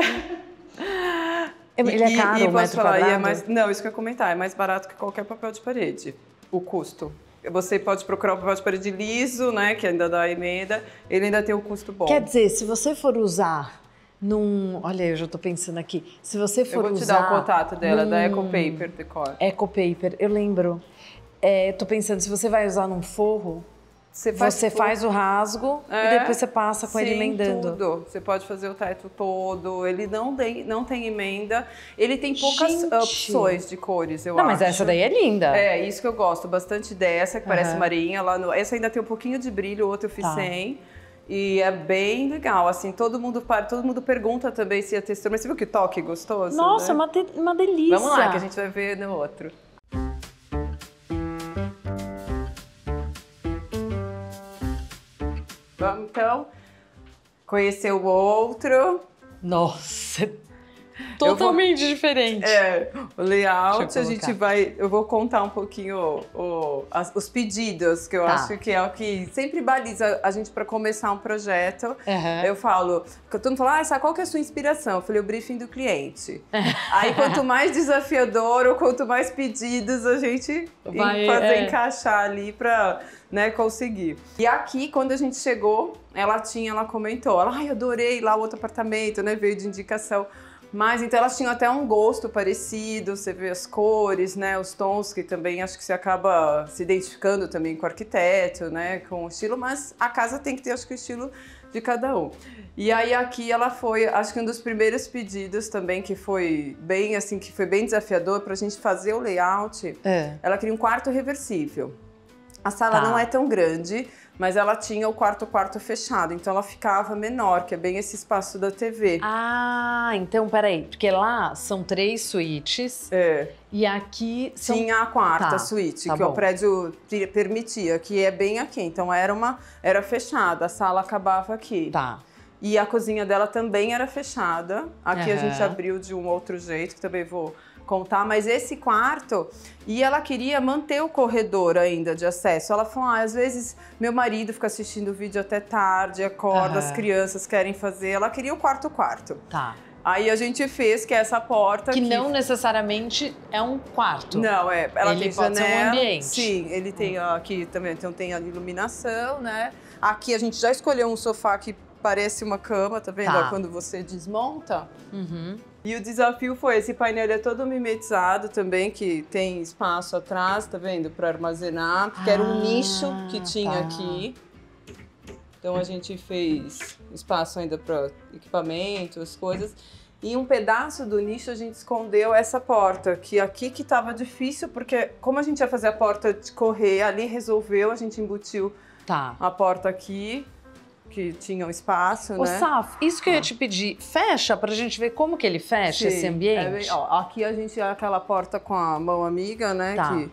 Ele é caro, e, e posso falar, é mais, não, isso que eu ia comentar, é mais barato que qualquer papel de parede, o custo. Você pode procurar o papel de parede liso, né, que ainda dá emenda, ele ainda tem um custo bom. Quer dizer, se você for usar num. Olha, eu já estou pensando aqui. Se você for usar. Eu vou te dar o contato dela, num, da Eco Paper Decor. Eco Paper, eu lembro. É, tô pensando, se você vai usar num forro, você faz, você faz o rasgo é, e depois você passa com sim, ele emendando. tudo. Você pode fazer o teto todo. Ele não tem, não tem emenda. Ele tem poucas Gente. opções de cores, eu não, acho. Não, mas essa daí é linda. É, isso que eu gosto bastante dessa, que uhum. parece marinha. Lá no, essa ainda tem um pouquinho de brilho, outra eu fiz tá. sem. E é bem legal, assim, todo mundo para, todo mundo pergunta também se a textura. Mas você viu que toque é gostoso? Né? Nossa, né? uma, uma delícia. Vamos lá, que a gente vai ver no outro. Vamos então conhecer o outro. Nossa, é Totalmente vou, diferente. É, o layout a gente vai. Eu vou contar um pouquinho o, as, os pedidos, que eu tá. acho que é o que sempre baliza a gente para começar um projeto. Uhum. Eu falo, todo mundo fala, ah, sabe, qual que é a sua inspiração? Eu falei, o briefing do cliente. Aí quanto mais desafiador ou quanto mais pedidos a gente vai fazer é. encaixar ali para né, conseguir. E aqui, quando a gente chegou, ela tinha, ela comentou, ela, ai, adorei lá o outro apartamento, né, veio de indicação. Mas então elas tinham até um gosto parecido, você vê as cores, né, os tons que também acho que você acaba se identificando também com o arquiteto, né, com o estilo, mas a casa tem que ter acho que o estilo de cada um. E aí aqui ela foi, acho que um dos primeiros pedidos também que foi bem assim, que foi bem desafiador para a gente fazer o layout. É. Ela queria um quarto reversível. A sala tá. não é tão grande, mas ela tinha o quarto quarto fechado, então ela ficava menor, que é bem esse espaço da TV. Ah, então peraí, porque lá são três suítes. É. E aqui são... tinha a quarta tá, suíte tá que bom. o prédio permitia, que é bem aqui. Então era uma era fechada, a sala acabava aqui. Tá. E a cozinha dela também era fechada. Aqui uhum. a gente abriu de um outro jeito, que também vou contar, mas esse quarto, e ela queria manter o corredor ainda de acesso. Ela falou: ah, às vezes meu marido fica assistindo o vídeo até tarde, acorda, uhum. as crianças querem fazer. Ela queria o quarto quarto. Tá. Aí a gente fez que é essa porta que, não necessariamente é um quarto. Não, é, ela ele tem pode janela. Ser um ambiente. Sim, ele tem hum. aqui também, então tem a iluminação, né? Aqui a gente já escolheu um sofá que parece uma cama, tá vendo? Tá. quando você desmonta. Uhum. E o desafio foi, esse painel é todo mimetizado também, que tem espaço atrás, tá vendo? Para armazenar, porque ah, era um ah, nicho que tinha tá. aqui. Então a gente fez espaço ainda para equipamento, as coisas. E um pedaço do nicho a gente escondeu essa porta, que aqui que estava difícil, porque como a gente ia fazer a porta de correr, ali resolveu, a gente embutiu tá. a porta aqui que tinham espaço, o né? Saf, isso que eu ia ah. te pedir, fecha pra gente ver como que ele fecha Sim, esse é ambiente. É, ó, aqui a gente é aquela porta com a mão amiga, né? Tá. Que,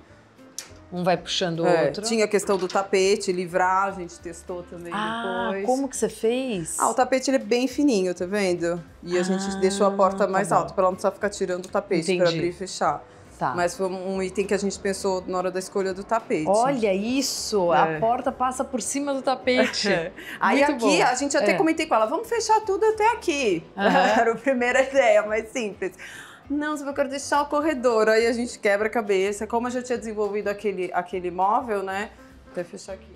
um vai puxando o é, outro. Tinha a questão do tapete, livrar, a gente testou também ah, depois. Como que você fez? Ah, o tapete ele é bem fininho, tá vendo? E a ah, gente deixou a porta mais ah, tá alta, pra ela não precisar ficar tirando o tapete Entendi. pra abrir e fechar. Tá. Mas foi um item que a gente pensou na hora da escolha do tapete. Olha isso! É. A porta passa por cima do tapete. É. Aí Muito aqui, bom. a gente até é. comentei com ela, vamos fechar tudo até aqui. Uhum. Era a primeira ideia, mais simples. Não, eu quero deixar o corredor. Aí a gente quebra a cabeça. Como eu já tinha desenvolvido aquele, aquele móvel, né? Até fechar aqui.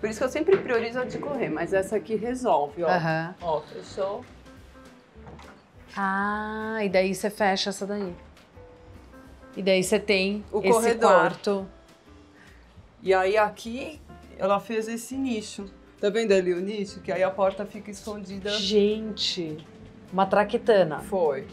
Por isso que eu sempre priorizo a de correr, mas essa aqui resolve, ó. Uhum. Ó, fechou. Ah, e daí você fecha essa daí. E daí você tem o esse corredor. quarto. E aí aqui ela fez esse nicho. Tá vendo ali o nicho? Que aí a porta fica escondida. Gente, uma traquitana. Foi.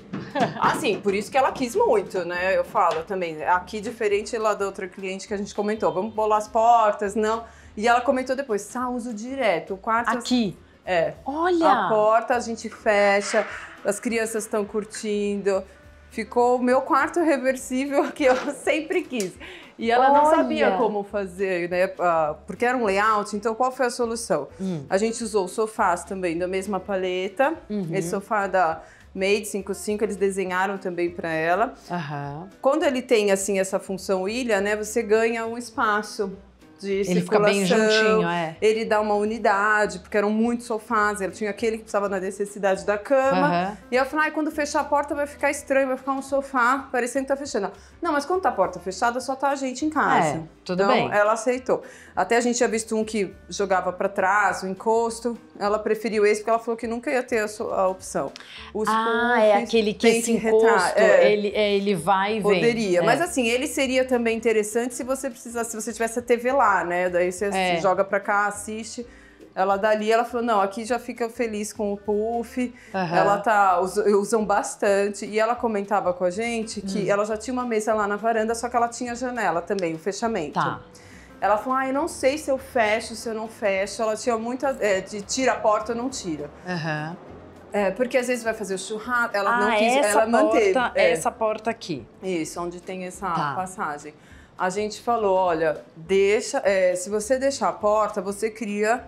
Assim, por isso que ela quis muito, né? Eu falo também. É aqui, diferente lá da outra cliente que a gente comentou, vamos bolar as portas, não. E ela comentou depois, só uso direto. O quarto. Aqui. É. Olha! A porta a gente fecha as crianças estão curtindo. Ficou o meu quarto reversível que eu sempre quis. E ela Olha. não sabia como fazer, né? Ah, porque era um layout, então qual foi a solução? Hum. A gente usou sofás também da mesma paleta. Uhum. Esse sofá da Made 55, eles desenharam também para ela. Uhum. Quando ele tem assim essa função ilha, né? Você ganha um espaço de ele circulação. Ele fica bem juntinho, é. Ele dá uma unidade, porque eram muitos sofás, ele tinha aquele que precisava na necessidade da cama. Uhum. E eu falei, ah, quando fechar a porta vai ficar estranho, vai ficar um sofá parecendo que tá fechando. Não, mas quando tá a porta fechada, só tá a gente em casa. É, tudo então, bem. ela aceitou. Até a gente tinha visto um que jogava para trás, o encosto. Ela preferiu esse porque ela falou que nunca ia ter a, sua, a opção. Os ah, é aquele que esse encosto, é. ele, é, ele vai e Poderia. vem. Poderia, mas é. assim, ele seria também interessante se você precisasse, se você tivesse a TV lá né? Daí você é. joga pra cá, assiste. Ela dali, ela falou, não, aqui já fica feliz com o puff. Uhum. Ela tá, us, usam bastante. E ela comentava com a gente que uhum. ela já tinha uma mesa lá na varanda, só que ela tinha janela também, o fechamento. Tá. Ela falou, ah, eu não sei se eu fecho, se eu não fecho. Ela tinha muita, é, de tira a porta, não tira. Uhum. É, porque às vezes vai fazer o churrasco, ela ah, não quis, ela porta, manteve. É. Essa porta aqui. Isso, onde tem essa tá. passagem a gente falou, olha, deixa, é, se você deixar a porta, você cria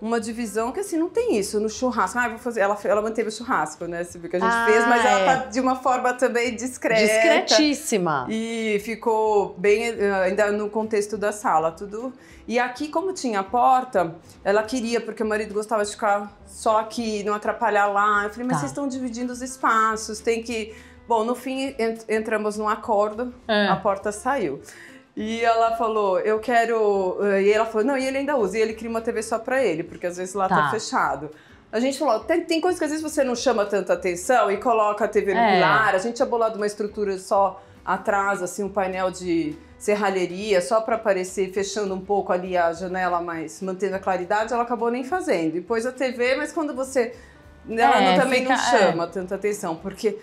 uma divisão que assim não tem isso no churrasco. Ah, vou fazer. Ela, ela manteve o churrasco, né? Você viu que a gente ah, fez, mas é. ela tá de uma forma também discreta. Discretíssima. E ficou bem eh, ainda no contexto da sala, tudo. E aqui, como tinha a porta, ela queria, porque o marido gostava de ficar só aqui, não atrapalhar lá. Eu falei, mas tá. vocês estão dividindo os espaços, tem que. Bom, no fim entramos num acordo, é. a porta saiu. E ela falou, eu quero. Eh, e ela falou, não, e ele ainda usa. E ele cria uma TV só pra ele, porque às vezes lá tá, tá fechado. A gente falou, tem, tem coisas que às vezes você não chama tanta atenção e coloca a TV no é. pilar. A gente tinha é bolado uma estrutura só atrás, assim, um painel de serralheria, só para aparecer, fechando um pouco ali a janela, mas mantendo a claridade, ela acabou nem fazendo. E pôs a TV, mas quando você. Ela é, não, também fica, não é. chama é. tanta atenção, porque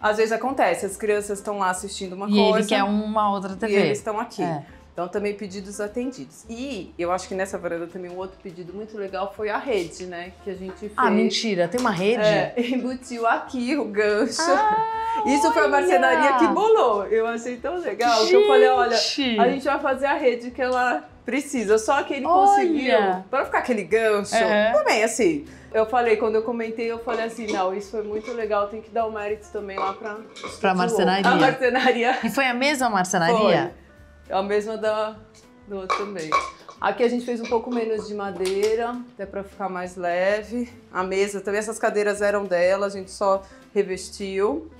às vezes acontece, as crianças estão lá assistindo uma e coisa. E ele quer uma outra TV. E eles estão aqui. É. Então também pedidos atendidos. E eu acho que nessa varanda também um outro pedido muito legal foi a rede, né? Que a gente ah, fez. Ah, mentira, tem uma rede? É, embutiu aqui o gancho. Ah, Isso olha. foi a marcenaria que bolou. Eu achei tão legal gente. que eu falei, olha, a gente vai fazer a rede que ela precisa. Só que ele olha. conseguiu, para ficar aquele gancho, também assim, eu falei, quando eu comentei, eu falei assim, não, isso foi muito legal, tem que dar o mérito também lá pra... Pra marcenaria. A marcenaria. E foi a mesma marcenaria? Foi. É a mesma da, do outro também. Aqui a gente fez um pouco menos de madeira, até para ficar mais leve. A mesa também, essas cadeiras eram dela, a gente só revestiu.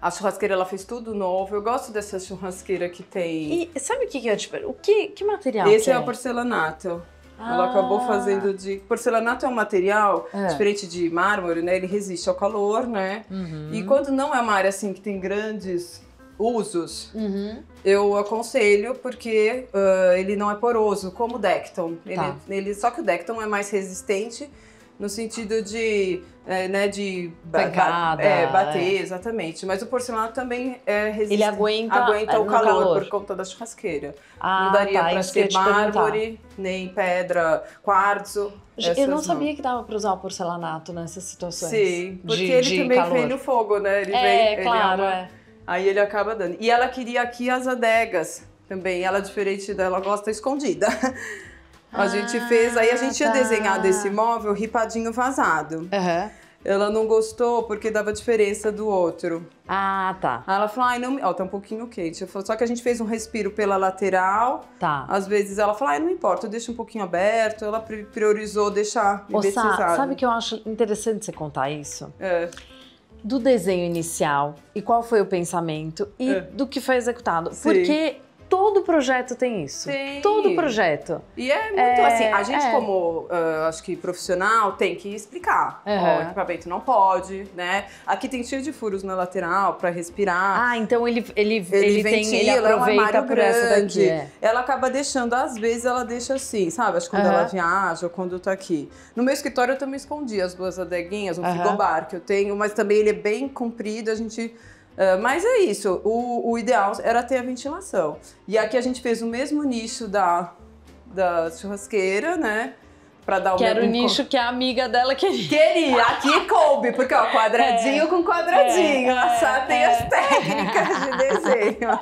A churrasqueira ela fez tudo novo. Eu gosto dessa churrasqueira que tem. E sabe o que, que eu é? te pergunto? O que, que material? Esse que é, é o porcelanato. Ah. Ela acabou fazendo de. Porcelanato é um material é. diferente de mármore, né? Ele resiste ao calor, né? Uhum. E quando não é uma área assim que tem grandes usos, uhum. eu aconselho porque uh, ele não é poroso, como o Decton. Ele, tá. ele, só que o Decton é mais resistente no sentido de, é, né, de Pegada, é, bater, é. exatamente. Mas o porcelanato também é resistente. Ele aguenta, aguenta o calor, calor, por conta da churrasqueira. Ah, não daria tá, para ser mármore, nem pedra, quartzo. Eu não sabia não. que dava para usar o porcelanato nessas situações. Sim, porque de, ele de também calor. vem no fogo, né? Ele é, vem, claro, ele é. Aí ele acaba dando. E ela queria aqui as adegas também. Ela, é diferente dela, gosta escondida. Ah, a gente ah, fez, aí a gente tá. ia desenhar desse móvel ripadinho vazado. Uhum. Ela não gostou porque dava diferença do outro. Ah, tá. Aí ela falou, ai, não. Ó, tá um pouquinho quente. Falei, só que a gente fez um respiro pela lateral. Tá. Às vezes ela fala, ai, não importa, deixa um pouquinho aberto. Ela priorizou deixar Ô, Sá, sabe que eu acho interessante você contar isso? É do desenho inicial e qual foi o pensamento e é. do que foi executado. Sim. Porque Todo projeto tem isso. Tem. Todo projeto. E é muito é, assim, a gente é. como, uh, acho que profissional, tem que explicar. Uhum. o equipamento não pode, né? Aqui tem cheio de furos na lateral para respirar. Ah, então ele ele, ele, ele ventila, tem, ele é aproveita um por grande. essa daqui. É. Ela acaba deixando, às vezes ela deixa assim, sabe? Acho que quando uhum. ela viaja ou quando tá aqui. No meu escritório eu também escondi as duas adeguinhas, um uhum. frigobar que eu tenho, mas também ele é bem comprido, a gente ah, mas é isso, o, o, ideal era ter a ventilação. E aqui a gente fez o mesmo nicho da, da churrasqueira, né? Pra dar o que era o nicho que a amiga dela queria. Queria, aqui coube, porque ó, é. quadradinho é, com quadradinho, é, só é, tem as é. técnicas de desenho.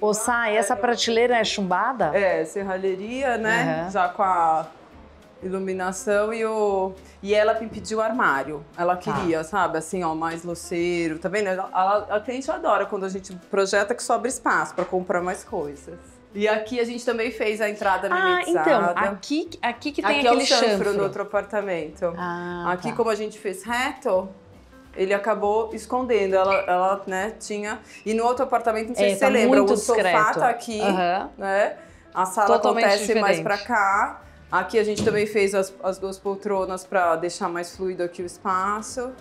Ô, Sai, essa prateleira é chumbada? É, serralheria, né? Uhum. Já com a iluminação e o e ela me pediu armário. Ela tá. queria, sabe, assim, ó, mais luceiro, tá vendo? a cliente adora quando a gente projeta que sobra espaço para comprar mais coisas. E aqui a gente também fez a entrada mimetizada. Ah, então, aqui, aqui que tem aqui aquele é o chanfro. chanfro no outro apartamento. Ah, aqui, tá. como a gente fez reto, ele acabou escondendo. Ela, ela né, tinha... E no outro apartamento, não sei é, se tá você lembra, o discreto. sofá tá aqui, uhum. né? A sala Totalmente acontece diferente. mais pra cá. Aqui a gente também fez as, as duas poltronas para deixar mais fluido aqui o espaço.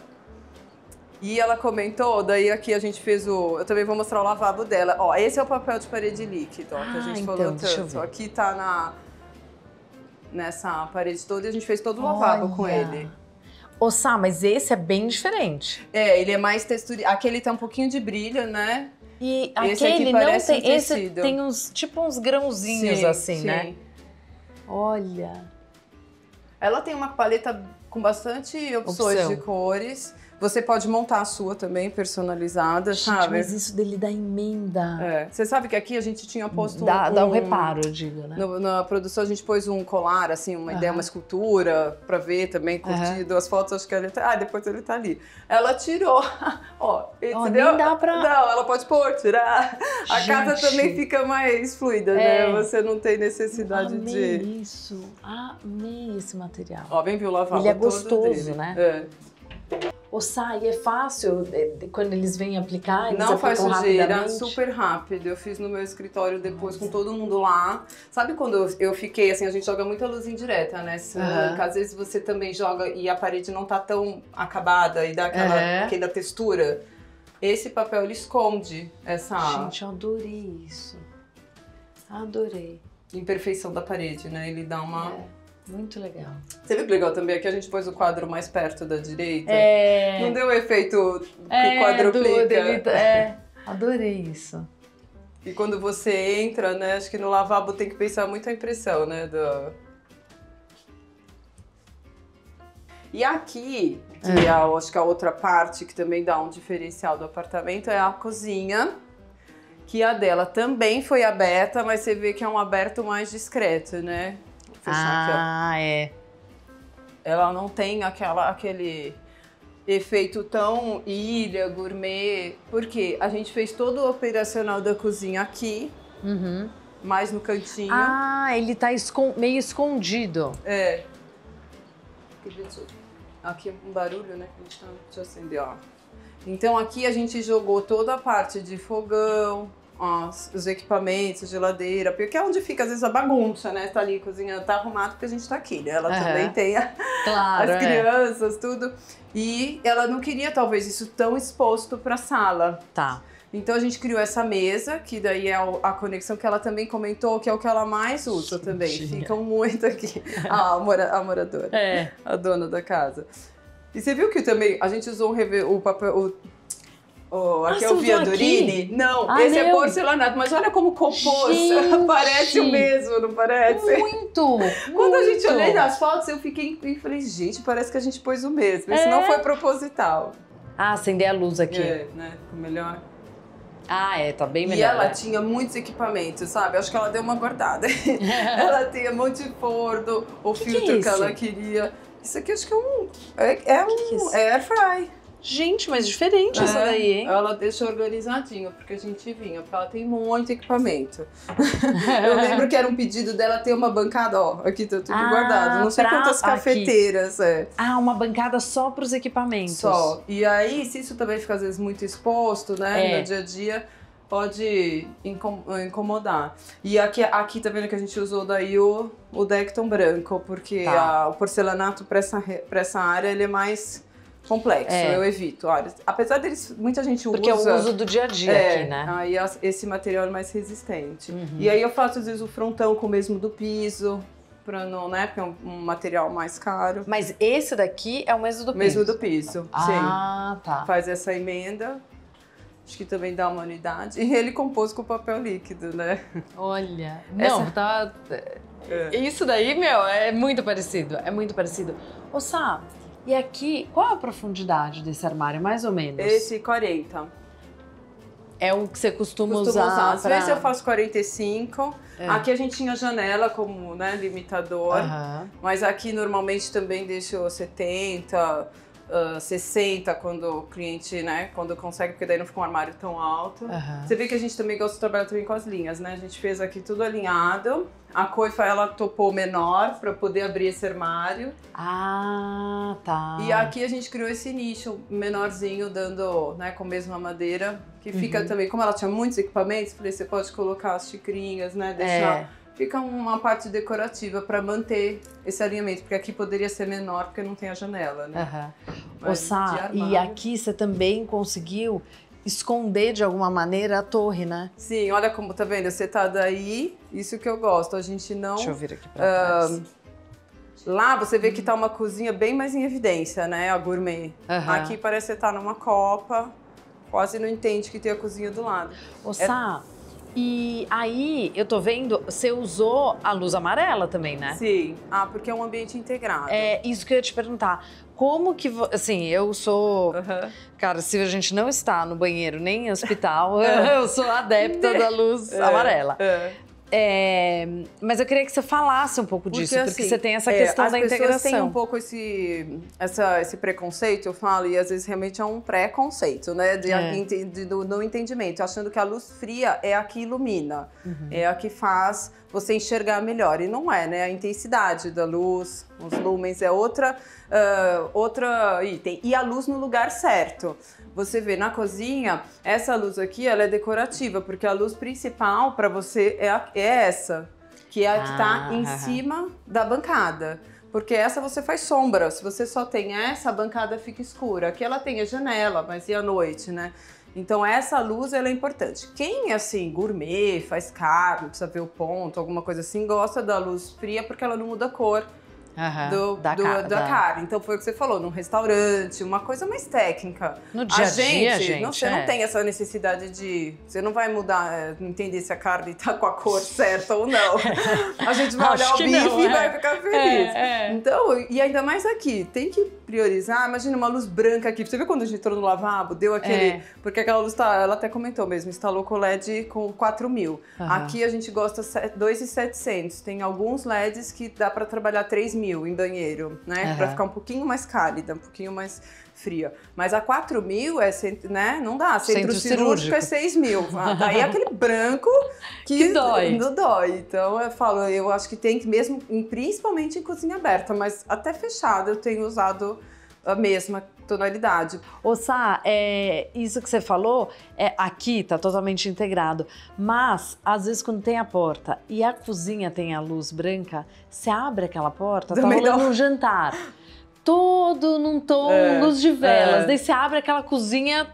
E ela comentou, daí aqui a gente fez o... Eu também vou mostrar o lavabo dela. Ó, esse é o papel de parede líquido, ó, ah, que a ah, gente então, falou tanto. Aqui tá na... Nessa parede toda e a gente fez todo o lavabo Olha. com ele. Ô, Sá, mas esse é bem diferente. É, ele é mais textura. Aquele tá um pouquinho de brilho, né? E esse aquele não tem... Um esse tem uns, tipo uns grãozinhos sim, assim, sim. né? Sim. Olha! Ela tem uma paleta com bastante opções Opção. de cores. Você pode montar a sua também, personalizada, gente, sabe? Mas isso dele dá emenda. É. Você sabe que aqui a gente tinha posto dá, um. Dá um reparo, eu digo, né? No, na produção a gente pôs um colar, assim, uma uhum. ideia, uma escultura, pra ver também, curtido. Uhum. As fotos, acho que ele tá. Ah, depois ele tá ali. Ela tirou. Ó, oh, Nem dá pra... Não, ela pode pôr, tirar. A casa também fica mais fluida, né? é. né? Você não tem necessidade amei de. Isso, amei esse material. Ó, bem viu lavar. Ele é gostoso, dele. né? É. O SAI é fácil é, quando eles vêm aplicar? Eles não faz sujeira, é super rápido. Eu fiz no meu escritório depois Nossa. com todo mundo lá. Sabe quando eu, fiquei assim, a gente joga muita luz indireta, né? Uhum. Às vezes você também joga e a parede não tá tão acabada e dá aquela, uhum. aquela textura. Esse papel ele esconde essa. Gente, eu adorei isso. Adorei. Imperfeição da parede, né? Ele dá uma. É muito legal. Você viu que legal também? Aqui é a gente pôs o quadro mais perto da direita. É... Não deu o efeito que é, quadruplica. Do, dele, é, adorei isso. E quando você entra, né? Acho que no lavabo tem que pensar muito a impressão, né? Do... E aqui, que é. é a, acho que a outra parte que também dá um diferencial do apartamento, é a cozinha que a dela também foi aberta, mas você vê que é um aberto mais discreto, né? ah, é. Ela não tem aquela, aquele efeito tão ilha, gourmet, porque a gente fez todo o operacional da cozinha aqui, uhum. mais no cantinho. Ah, ele tá escon meio escondido. É. Aqui é um barulho, né? Tá, deixa eu acender, ó. Então aqui a gente jogou toda a parte de fogão, os equipamentos, geladeira, porque é onde fica às vezes a bagunça, né? Tá ali cozinhando, tá arrumado porque a gente tá aqui, né? Ela também tem a, claro, as é. crianças, tudo. E ela não queria talvez isso tão exposto pra sala. Tá. Então a gente criou essa mesa, que daí é a conexão que ela também comentou, que é o que ela mais usa também. Ficam muito aqui. Ah, a, mora, a moradora. É. A dona da casa. E você viu que também a gente usou o papel. O, Oh, aqui ah, é o Viadurini? Aqui? Não, ah, esse é meu. é porcelanato, mas olha como compôs. parece o mesmo, não parece? Muito! Quando muito. a gente olhei nas fotos, eu fiquei e falei, gente, parece que a gente pôs o mesmo. É. Isso não foi proposital. Ah, acender a luz aqui. É, né? Ficou melhor. Ah, é, tá bem melhor. E ela né? tinha muitos equipamentos, sabe? Acho que ela deu uma guardada. ela tinha forno, o que filtro que, é que, ela queria. Isso aqui acho que é um. É, é que um é air fry. Gente, mas diferente é, essa daí, hein? Ela deixa organizadinho, porque a gente vinha, porque ela tem muito equipamento. eu lembro que era um pedido dela ter uma bancada, ó, aqui tá tudo ah, guardado. Não sei pra... quantas cafeteiras. Aqui. É. Ah, uma bancada só para os equipamentos. Só. E aí, se isso também fica às vezes muito exposto, né, é. no dia a dia, pode incomodar. E aqui, aqui tá vendo que a gente usou daí o, o Decton branco, porque tá. a, o porcelanato para essa, pra essa área ele é mais complexo, é. eu evito. Olha, apesar deles, muita gente Porque usa. Porque é o uso do dia a dia é, aqui, né? Aí esse material é mais resistente. Uhum. E aí eu faço às vezes o frontão com o mesmo do piso. Pra não, né? Porque é um, um material mais caro. Mas esse daqui é o mesmo do piso? Mesmo do piso, ah, sim. Ah, tá. Faz essa emenda, acho que também dá uma unidade. E ele compôs com papel líquido, né? Olha, não, essa... tá... É. Isso daí, meu, é muito parecido, é muito parecido. Ô, Sá, e aqui, qual a profundidade desse armário, mais ou menos? Esse 40. É o que você costuma, usar, usar. Às pra... vezes eu faço 45. É. Aqui a gente tinha janela como né, limitador. Uhum. Mas aqui normalmente também deixo 70 uh, ah, 60 quando o cliente, né, quando consegue, porque daí não fica um armário tão alto. Uhum. Você vê que a gente também gosta de trabalhar também com as linhas, né? A gente fez aqui tudo alinhado. A coifa ela topou menor para poder abrir esse armário. Ah, tá. E aqui a gente criou esse nicho menorzinho, dando, né, com a mesma madeira, que fica uhum. também, como ela tinha muitos equipamentos, falei, você pode colocar as xicrinhas, né, deixar é fica uma parte decorativa para manter esse alinhamento, porque aqui poderia ser menor porque não tem a janela, né? Uhum. e aqui você também conseguiu esconder de alguma maneira a torre, né? Sim, olha como tá vendo, você tá daí, isso que eu gosto. A gente não. Deixa eu vir aqui pra trás. Uh, Lá você vê que tá uma cozinha bem mais em evidência, né? A gourmet. Uhum. Aqui parece que tá numa copa, quase não entende que tem a cozinha do lado. Ossá, é... E aí, eu tô vendo, você usou a luz amarela também, né? Sim. Ah, porque é um ambiente integrado. É, isso que eu ia te perguntar. Como que, assim, eu sou... Uhum. Cara, se a gente não está no banheiro nem em hospital, é. eu sou adepta da luz é, amarela. É. É, mas eu queria que você falasse um pouco porque, disso, porque assim, você tem essa é, questão é, da integração. As pessoas têm um pouco esse, essa, esse preconceito, eu falo, e às vezes realmente é um preconceito, né? De, é. de, de do, do, entendimento, achando que a luz fria é a que ilumina, uhum. é a que faz você enxergar melhor. E não é, né? A intensidade da luz, os lumens, é outra, uh, outra item. E a luz no lugar certo. Você vê na cozinha, essa luz aqui, ela é decorativa, porque a luz principal para você é, a, é, essa, que é a que está ah, em aham. cima da bancada. Porque essa você faz sombra. Se você só tem essa, a bancada fica escura. Aqui ela tem a janela, mas e à noite, né? Então essa luz ela é importante. Quem assim gourmet, faz carne, precisa ver o ponto, alguma coisa assim, gosta da luz fria porque ela não muda a cor uhum, do, da, do, da, da, cara. Então foi o que você falou, num restaurante, uma coisa mais técnica. No dia a gente, dia, gente não, você é. não tem essa necessidade de. Você não vai mudar, é, entender se a carne tá com a cor certa ou não. A gente vai olhar o bife não, é. e vai é. ficar feliz. É, é, então, e ainda mais aqui, tem que priorizar. Imagina uma luz branca aqui. Você viu quando a gente entrou no lavabo? Deu aquele. Porque aquela luz tá. Ela até comentou mesmo, instalou com LED com 4 mil. Uhum. Aqui a gente gosta 2,700. Tem alguns LEDs que dá para trabalhar 3 mil mil em banheiro, né? Uhum. ficar um pouquinho mais cálida, um pouquinho mais fria. Mas a 4 mil é, né? Não dá. Centro, Centro cirúrgico, cirúrgico é 6 mil. Ah, daí é aquele branco que, que dói. Não dói. Então eu falo, eu acho que tem que mesmo, principalmente em cozinha aberta, mas até fechada eu tenho usado a mesma tonalidade. Ô Sá, é, isso que você falou, é, aqui tá totalmente integrado, mas às vezes quando tem a porta e a cozinha tem a luz branca, você abre aquela porta, Do tá melhor. rolando um jantar. Todo num tom, é, luz de velas. É. Daí você abre aquela cozinha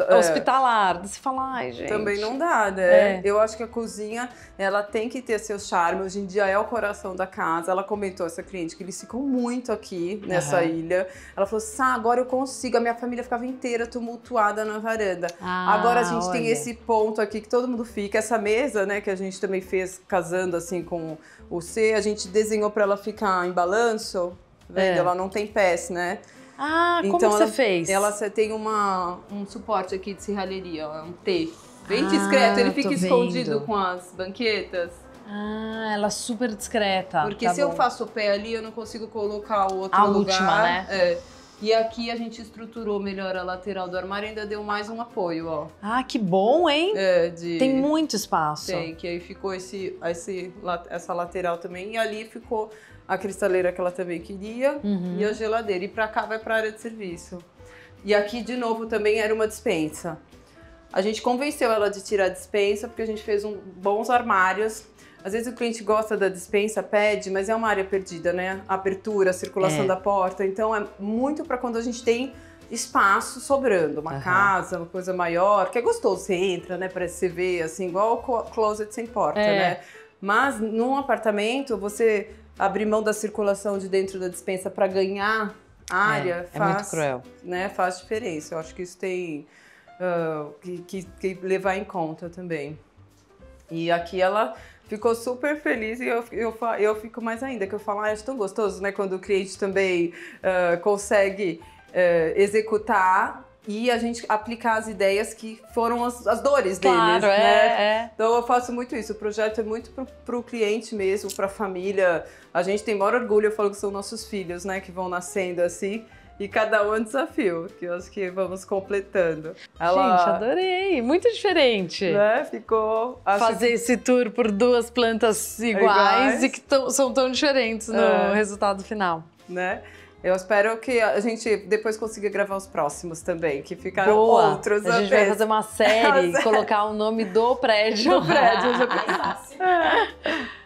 é, é. hospitalar. Você fala, ai, gente. Também não dá, né? É. Eu acho que a cozinha, ela tem que ter seu charme. Hoje em dia é o coração da casa. Ela comentou, essa cliente, que eles ficam muito aqui nessa uhum. ilha. Ela falou assim: ah, agora eu consigo. A minha família ficava inteira tumultuada na varanda. Ah, agora a gente olha. tem esse ponto aqui que todo mundo fica. Essa mesa, né, que a gente também fez casando assim com o C, a gente desenhou para ela ficar em balanço. Vendo, é. ela não tem pés, né? Ah, então, como você fez? Ela tem uma, um suporte aqui de serralheria, é um T. Bem ah, discreto, ele fica escondido vendo. com as banquetas. Ah, ela é super discreta. Porque tá se bom. eu faço o pé ali, eu não consigo colocar o outro a lugar. última, né? É. E aqui a gente estruturou melhor a lateral do armário, e ainda deu mais um apoio, ó. Ah, que bom, hein? É, de... Tem muito espaço. Tem, que aí ficou esse, esse, essa lateral também. E ali ficou a cristaleira que ela também queria uhum. e a geladeira. E para cá vai para a área de serviço. E aqui, de novo, também era uma dispensa. A gente convenceu ela de tirar a dispensa porque a gente fez um, bons armários. Às vezes o cliente gosta da dispensa, pede, mas é uma área perdida, né? A apertura, a circulação é. da porta. Então é muito para quando a gente tem espaço sobrando, uma uhum. casa, uma coisa maior, que é gostoso, você entra, né? Parece você vê, assim, igual o closet sem porta, é. né? Mas num apartamento, você abrir mão da circulação de dentro da dispensa para ganhar área é, é faz, muito cruel. Né, faz diferença. Eu acho que isso tem uh, que, que, que, levar em conta também. E aqui ela ficou super feliz e eu, eu, eu fico mais ainda, que eu falo, ah, acho tão gostoso, né? Quando o cliente também uh, consegue uh, executar e a gente aplicar as ideias que foram as, as dores claro, deles, né? é, né? É. Então eu faço muito isso. O projeto é muito para o cliente mesmo, para a família. A gente tem maior orgulho, eu falo que são nossos filhos, né, que vão nascendo assim. E cada um é um desafio, que eu acho que vamos completando. Ela, gente, adorei! Muito diferente. Né? Ficou. Fazer que... esse tour por duas plantas iguais, iguais. e que são tão diferentes no é. resultado final. Né? Eu espero que a gente depois consiga gravar os próximos também, que ficaram Boa. outros. A gente vez. vai fazer uma série e colocar o nome do prédio. Do prédio, já pensasse.